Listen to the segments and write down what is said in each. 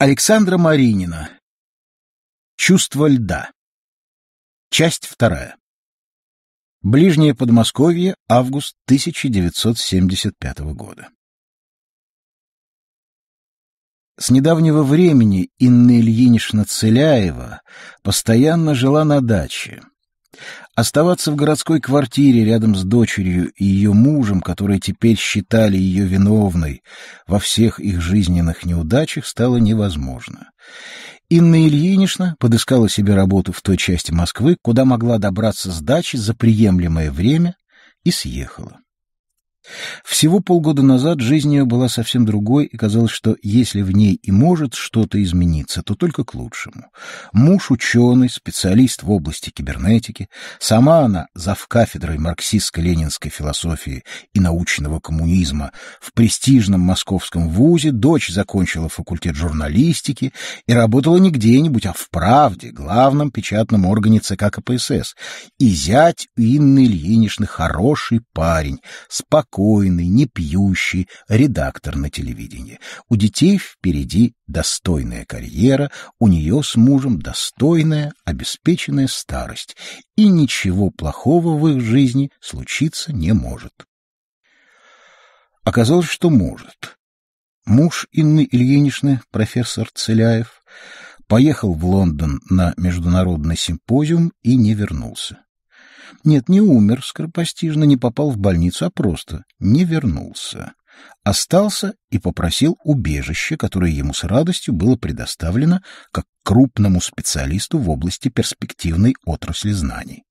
Александра Маринина. Чувство льда. Часть вторая. Ближнее Подмосковье, август 1975 года. С недавнего времени Инна Ильинична Целяева постоянно жила на даче, Оставаться в городской квартире рядом с дочерью и ее мужем, которые теперь считали ее виновной во всех их жизненных неудачах, стало невозможно. Инна Ильинична подыскала себе работу в той части Москвы, куда могла добраться с дачи за приемлемое время, и съехала. Всего полгода назад жизнь ее была совсем другой, и казалось, что если в ней и может что-то измениться, то только к лучшему. Муж ученый, специалист в области кибернетики, сама она кафедрой марксистско-ленинской философии и научного коммунизма в престижном московском вузе, дочь закончила факультет журналистики и работала не где-нибудь, а в «Правде», главном печатном органе ЦК КПСС. И зять у Инны Ильиничны хороший парень, спокойный, спокойный, не пьющий редактор на телевидении. У детей впереди достойная карьера, у нее с мужем достойная, обеспеченная старость, и ничего плохого в их жизни случиться не может. Оказалось, что может. Муж Инны Ильиничны, профессор Целяев, поехал в Лондон на международный симпозиум и не вернулся. Нет, не умер скоропостижно, не попал в больницу, а просто не вернулся. Остался и попросил убежище, которое ему с радостью было предоставлено как крупному специалисту в области перспективной отрасли знаний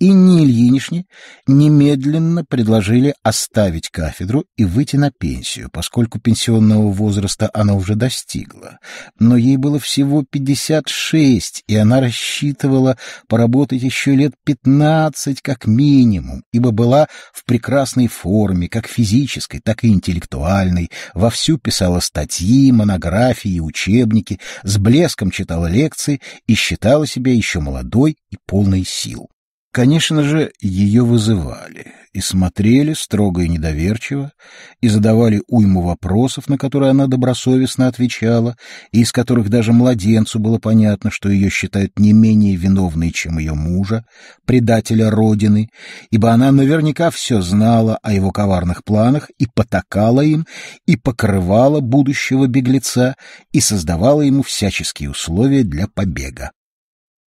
и ни Ильиничне немедленно предложили оставить кафедру и выйти на пенсию, поскольку пенсионного возраста она уже достигла. Но ей было всего 56, и она рассчитывала поработать еще лет 15 как минимум, ибо была в прекрасной форме, как физической, так и интеллектуальной, вовсю писала статьи, монографии и учебники, с блеском читала лекции и считала себя еще молодой и полной сил. Конечно же, ее вызывали и смотрели строго и недоверчиво, и задавали уйму вопросов, на которые она добросовестно отвечала, и из которых даже младенцу было понятно, что ее считают не менее виновной, чем ее мужа, предателя Родины, ибо она наверняка все знала о его коварных планах и потакала им, и покрывала будущего беглеца, и создавала ему всяческие условия для побега.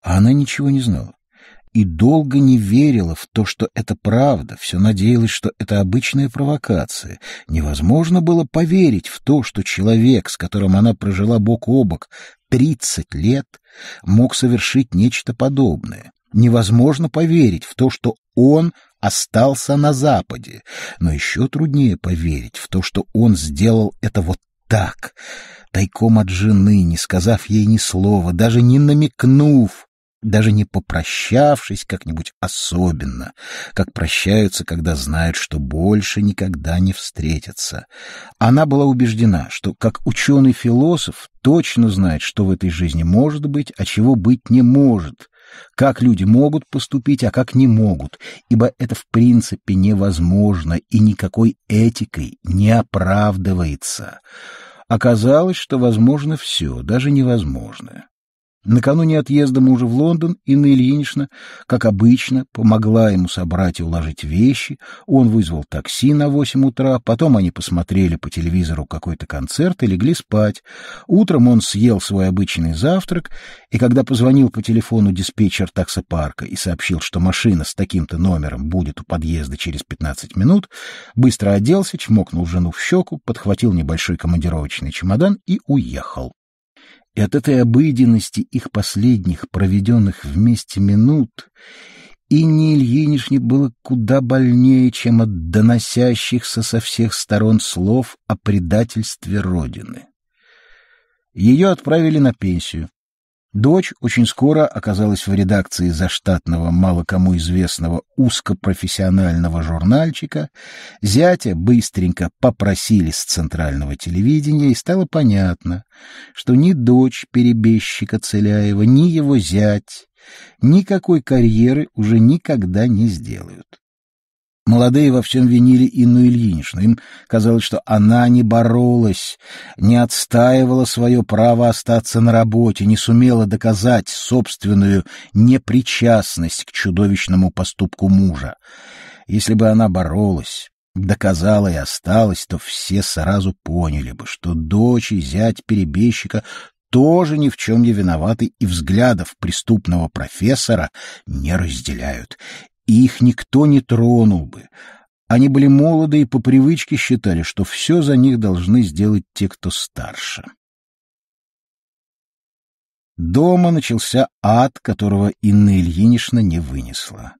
А она ничего не знала и долго не верила в то, что это правда, все надеялась, что это обычная провокация. Невозможно было поверить в то, что человек, с которым она прожила бок о бок тридцать лет, мог совершить нечто подобное. Невозможно поверить в то, что он остался на Западе, но еще труднее поверить в то, что он сделал это вот так, тайком от жены, не сказав ей ни слова, даже не намекнув даже не попрощавшись как-нибудь особенно, как прощаются, когда знают, что больше никогда не встретятся. Она была убеждена, что, как ученый-философ, точно знает, что в этой жизни может быть, а чего быть не может, как люди могут поступить, а как не могут, ибо это в принципе невозможно и никакой этикой не оправдывается. Оказалось, что возможно все, даже невозможное. Накануне отъезда мужа в Лондон Инна Ильинична, как обычно, помогла ему собрать и уложить вещи, он вызвал такси на восемь утра, потом они посмотрели по телевизору какой-то концерт и легли спать. Утром он съел свой обычный завтрак, и когда позвонил по телефону диспетчер таксопарка и сообщил, что машина с таким-то номером будет у подъезда через пятнадцать минут, быстро оделся, чмокнул жену в щеку, подхватил небольшой командировочный чемодан и уехал. И от этой обыденности их последних, проведенных вместе минут, Инне Ильиничне было куда больнее, чем от доносящихся со всех сторон слов о предательстве Родины. Ее отправили на пенсию. Дочь очень скоро оказалась в редакции заштатного, мало кому известного, узкопрофессионального журнальчика. Зятя быстренько попросили с центрального телевидения, и стало понятно, что ни дочь перебежчика Целяева, ни его зять никакой карьеры уже никогда не сделают. Молодые во всем винили Инну Ильиничну. Им казалось, что она не боролась, не отстаивала свое право остаться на работе, не сумела доказать собственную непричастность к чудовищному поступку мужа. Если бы она боролась, доказала и осталась, то все сразу поняли бы, что дочь и зять перебежчика тоже ни в чем не виноваты и взглядов преступного профессора не разделяют и их никто не тронул бы. Они были молоды и по привычке считали, что все за них должны сделать те, кто старше. Дома начался ад, которого Инна Ильинична не вынесла.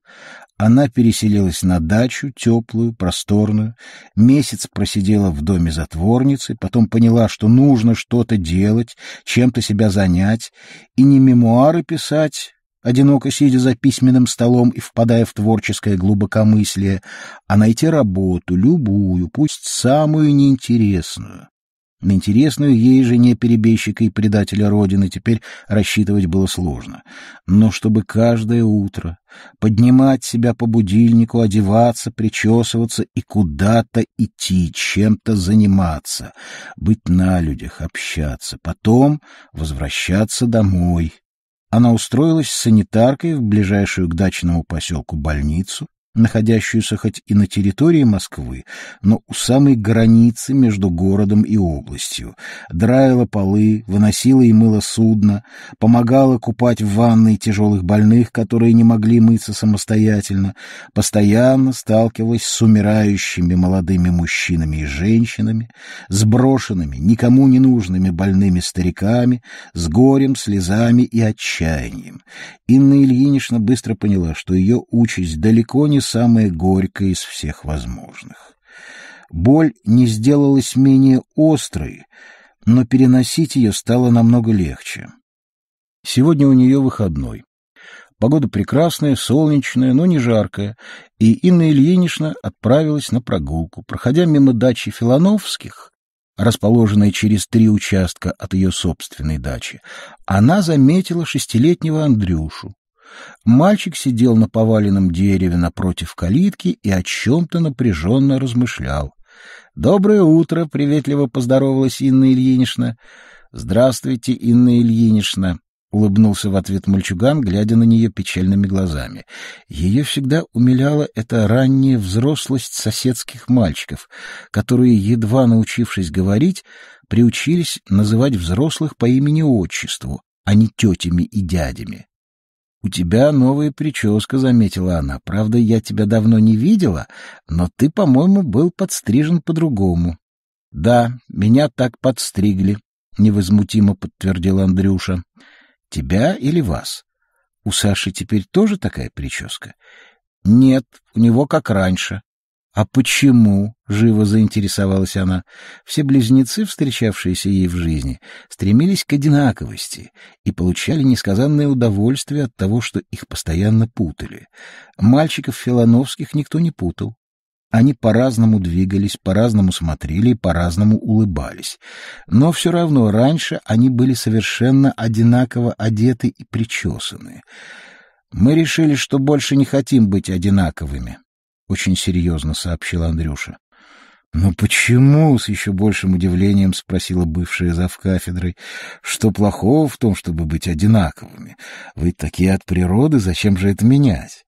Она переселилась на дачу, теплую, просторную, месяц просидела в доме затворницы, потом поняла, что нужно что-то делать, чем-то себя занять, и не мемуары писать, одиноко сидя за письменным столом и впадая в творческое глубокомыслие, а найти работу, любую, пусть самую неинтересную. На интересную ей же не перебежчика и предателя Родины теперь рассчитывать было сложно. Но чтобы каждое утро поднимать себя по будильнику, одеваться, причесываться и куда-то идти, чем-то заниматься, быть на людях, общаться, потом возвращаться домой — она устроилась санитаркой в ближайшую к дачному поселку больницу, находящуюся хоть и на территории Москвы, но у самой границы между городом и областью, драила полы, выносила и мыла судно, помогала купать в ванной тяжелых больных, которые не могли мыться самостоятельно, постоянно сталкивалась с умирающими молодыми мужчинами и женщинами, с брошенными, никому не нужными больными стариками, с горем, слезами и отчаянием. Инна Ильинична быстро поняла, что ее участь далеко не самое горькое из всех возможных. Боль не сделалась менее острой, но переносить ее стало намного легче. Сегодня у нее выходной. Погода прекрасная, солнечная, но не жаркая, и Инна Ильинична отправилась на прогулку. Проходя мимо дачи Филановских, расположенной через три участка от ее собственной дачи, она заметила шестилетнего Андрюшу. Мальчик сидел на поваленном дереве напротив калитки и о чем-то напряженно размышлял. «Доброе утро!» — приветливо поздоровалась Инна Ильинична. «Здравствуйте, Инна Ильинична!» — улыбнулся в ответ мальчуган, глядя на нее печальными глазами. Ее всегда умиляла эта ранняя взрослость соседских мальчиков, которые, едва научившись говорить, приучились называть взрослых по имени-отчеству, а не тетями и дядями. «У тебя новая прическа», — заметила она. «Правда, я тебя давно не видела, но ты, по-моему, был подстрижен по-другому». «Да, меня так подстригли», — невозмутимо подтвердил Андрюша. «Тебя или вас? У Саши теперь тоже такая прическа?» «Нет, у него как раньше. «А почему?» — живо заинтересовалась она. Все близнецы, встречавшиеся ей в жизни, стремились к одинаковости и получали несказанное удовольствие от того, что их постоянно путали. Мальчиков Филановских никто не путал. Они по-разному двигались, по-разному смотрели и по-разному улыбались. Но все равно раньше они были совершенно одинаково одеты и причесаны. «Мы решили, что больше не хотим быть одинаковыми», — очень серьезно сообщил Андрюша. «Но ну почему?» — с еще большим удивлением спросила бывшая завкафедрой. «Что плохого в том, чтобы быть одинаковыми? Вы такие от природы, зачем же это менять?»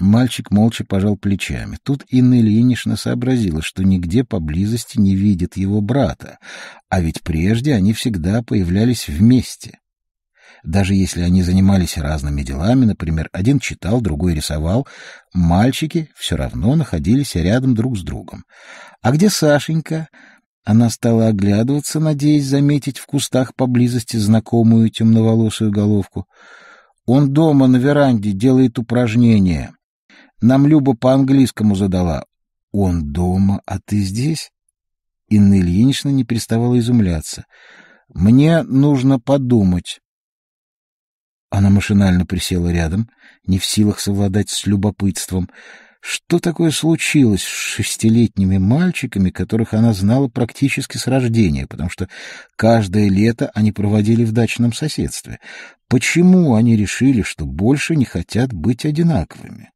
Мальчик молча пожал плечами. Тут Инна Ильинична сообразила, что нигде поблизости не видит его брата, а ведь прежде они всегда появлялись вместе. Даже если они занимались разными делами, например, один читал, другой рисовал, мальчики все равно находились рядом друг с другом. А где Сашенька? Она стала оглядываться, надеясь заметить в кустах поблизости знакомую темноволосую головку. Он дома на веранде делает упражнения. Нам Люба по-английскому задала. Он дома, а ты здесь? Инна Ильинична не переставала изумляться. Мне нужно подумать. Она машинально присела рядом, не в силах совладать с любопытством. Что такое случилось с шестилетними мальчиками, которых она знала практически с рождения, потому что каждое лето они проводили в дачном соседстве? Почему они решили, что больше не хотят быть одинаковыми?